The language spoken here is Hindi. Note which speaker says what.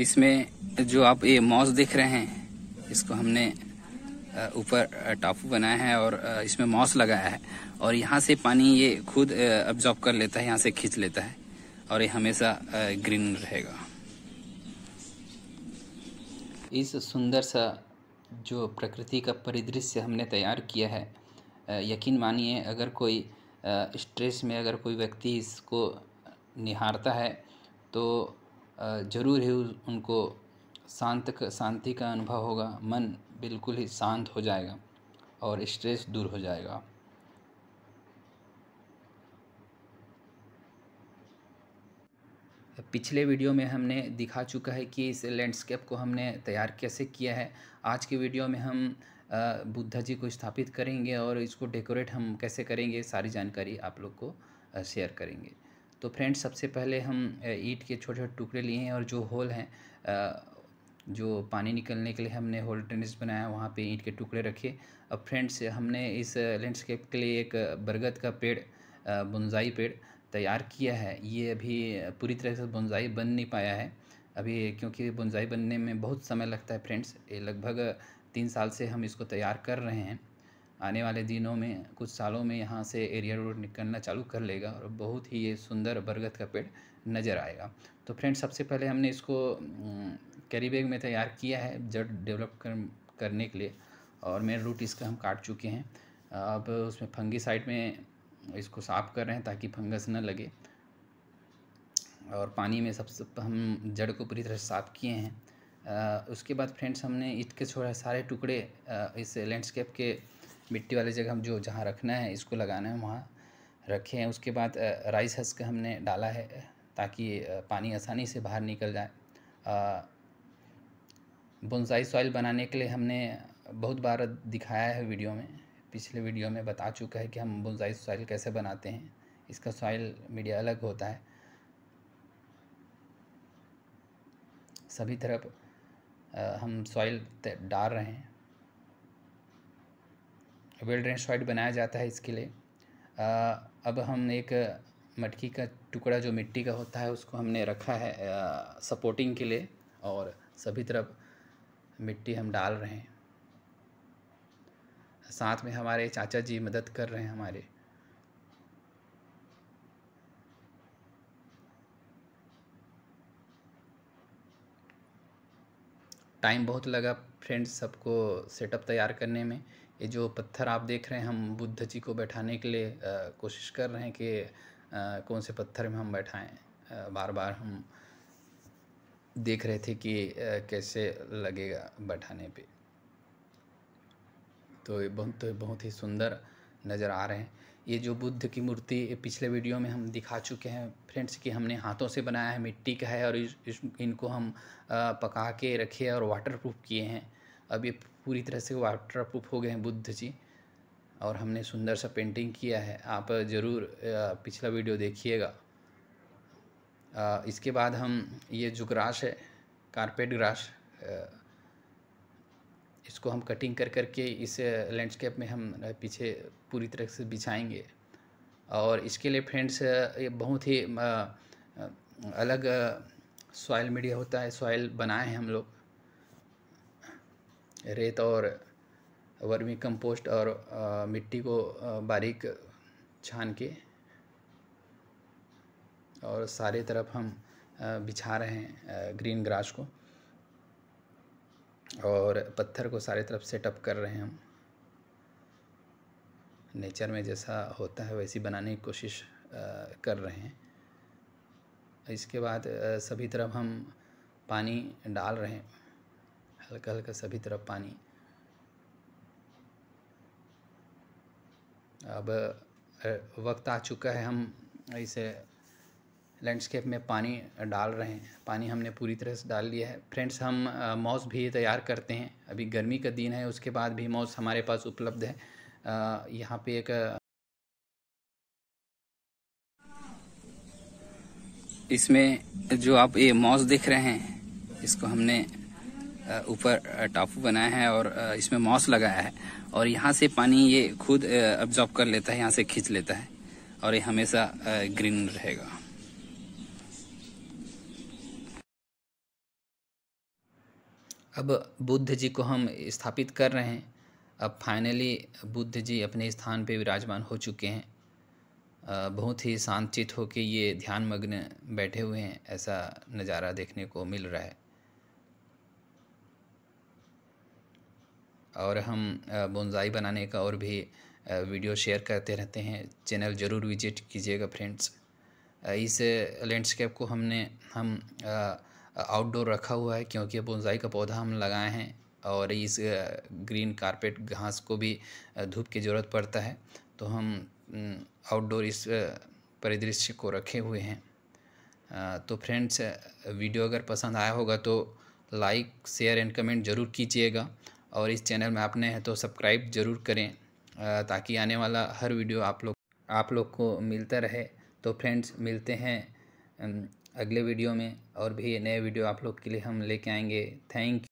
Speaker 1: इसमें जो आप ये मॉस देख रहे हैं इसको हमने ऊपर टापू बनाया है और इसमें मॉस लगाया है और यहाँ से पानी ये खुद अब्जॉर्ब कर लेता है यहाँ से खींच लेता है और ये हमेशा ग्रीन रहेगा इस सुंदर सा जो प्रकृति का परिदृश्य हमने तैयार किया है यकीन मानिए अगर कोई स्ट्रेस में अगर कोई व्यक्ति इसको निहारता है तो ज़रूर ही उनको शांत शांति का अनुभव होगा मन बिल्कुल ही शांत हो जाएगा और स्ट्रेस दूर हो जाएगा पिछले वीडियो में हमने दिखा चुका है कि इस लैंडस्केप को हमने तैयार कैसे किया है आज के वीडियो में हम बुद्धा जी को स्थापित करेंगे और इसको डेकोरेट हम कैसे करेंगे सारी जानकारी आप लोग को शेयर करेंगे तो फ्रेंड्स सबसे पहले हम ईट के छोटे छोटे टुकड़े लिए हैं और जो होल हैं जो पानी निकलने के लिए हमने होल टेनिस बनाया वहाँ पे ईंट के टुकड़े रखे अब फ्रेंड्स हमने इस लैंडस्केप के लिए एक बरगद का पेड़ बुनजाई पेड़ तैयार किया है ये अभी पूरी तरह से बुनजाई बन नहीं पाया है अभी क्योंकि बुनजाई बनने में बहुत समय लगता है फ्रेंड्स ये लगभग तीन साल से हम इसको तैयार कर रहे हैं आने वाले दिनों में कुछ सालों में यहाँ से एरिया रोड निकलना चालू कर लेगा और बहुत ही ये सुंदर बरगद का पेड़ नज़र आएगा तो फ्रेंड्स सबसे पहले हमने इसको कैरी बैग में तैयार किया है जड़ डेवलप कर, करने के लिए और मेन रूट इसका हम काट चुके हैं अब उसमें फंगी साइड में इसको साफ़ कर रहे हैं ताकि फंगस न लगे और पानी में सबसे हम जड़ को पूरी तरह से साफ़ किए हैं आ, उसके बाद फ्रेंड्स हमने ईट के छोड़ा सारे टुकड़े इस लैंडस्केप के मिट्टी वाली जगह हम जो जहाँ रखना है इसको लगाना है वहाँ रखे हैं उसके बाद राइस हस्क हमने डाला है ताकि पानी आसानी से बाहर निकल जाए बुनसाई सॉइल बनाने के लिए हमने बहुत बार दिखाया है वीडियो में पिछले वीडियो में बता चुका है कि हम बुनसाई सॉइल कैसे बनाते हैं इसका सॉइल मीडिया अलग होता है सभी तरफ हम सॉइल डाल रहे हैं वेल ड्रेन सॉइड बनाया जाता है इसके लिए आ, अब हम एक मटकी का टुकड़ा जो मिट्टी का होता है उसको हमने रखा है आ, सपोर्टिंग के लिए और सभी तरफ मिट्टी हम डाल रहे हैं साथ में हमारे चाचा जी मदद कर रहे हैं हमारे टाइम बहुत लगा फ्रेंड्स सबको सेटअप तैयार करने में ये जो पत्थर आप देख रहे हैं हम बुद्ध जी को बैठाने के लिए आ, कोशिश कर रहे हैं कि आ, कौन से पत्थर में हम बैठाएं बार बार हम देख रहे थे कि आ, कैसे लगेगा बैठाने पे तो बहुत तो बहुत ही सुंदर नज़र आ रहे हैं ये जो बुद्ध की मूर्ति पिछले वीडियो में हम दिखा चुके हैं फ्रेंड्स कि हमने हाथों से बनाया है मिट्टी का है और इस, इनको हम पका के रखे और वाटर प्रूफ किए हैं अब ये पूरी तरह से वाटर प्रूफ हो गए हैं बुद्ध जी और हमने सुंदर सा पेंटिंग किया है आप ज़रूर पिछला वीडियो देखिएगा इसके बाद हम ये जो ग्रास है कारपेट ग्रास इसको हम कटिंग कर करके इस लैंडस्केप में हम पीछे पूरी तरह से बिछाएंगे और इसके लिए फ्रेंड्स ये बहुत ही अलग सॉयल मीडिया होता है सॉयल बनाए हैं हम लोग रेत और वर्मी कंपोस्ट और मिट्टी को बारीक छान के और सारे तरफ हम बिछा रहे हैं ग्रीन ग्रास को और पत्थर को सारे तरफ सेटअप कर रहे हैं हम नेचर में जैसा होता है वैसी बनाने की कोशिश कर रहे हैं इसके बाद सभी तरफ हम पानी डाल रहे हैं हल्का हल्का सभी तरफ पानी अब वक्त आ चुका है हम इसे लैंडस्केप में पानी डाल रहे हैं पानी हमने पूरी तरह से डाल लिया है फ्रेंड्स हम मॉस भी तैयार करते हैं अभी गर्मी का दिन है उसके बाद भी मॉस हमारे पास उपलब्ध है यहाँ पे एक इसमें जो आप ये मॉस देख रहे हैं इसको हमने ऊपर टापू बनाया है और इसमें मॉस लगाया है और यहाँ से पानी ये खुद अब्जॉर्ब कर लेता है यहाँ से खींच लेता है और ये हमेशा ग्रीन रहेगा अब बुद्ध जी को हम स्थापित कर रहे हैं अब फाइनली बुद्ध जी अपने स्थान पे विराजमान हो चुके हैं बहुत ही शांतचित होकर ये ध्यान मग्न बैठे हुए हैं ऐसा नज़ारा देखने को मिल रहा है और हम बोनजाई बनाने का और भी वीडियो शेयर करते रहते हैं चैनल ज़रूर विजिट कीजिएगा फ्रेंड्स इस लैंडस्केप को हमने हम आ, आउटडोर रखा हुआ है क्योंकि बोनजाई का पौधा हम लगाए हैं और इस ग्रीन कारपेट घास को भी धूप की ज़रूरत पड़ता है तो हम आउटडोर इस परिदृश्य को रखे हुए हैं तो फ्रेंड्स वीडियो अगर पसंद आया होगा तो लाइक शेयर एंड कमेंट ज़रूर कीजिएगा और इस चैनल में आपने हैं तो सब्सक्राइब ज़रूर करें ताकि आने वाला हर वीडियो आप लोग आप लोग को मिलता रहे तो फ्रेंड्स मिलते हैं अगले वीडियो में और भी नए वीडियो आप लोग के लिए हम लेके आएंगे थैंक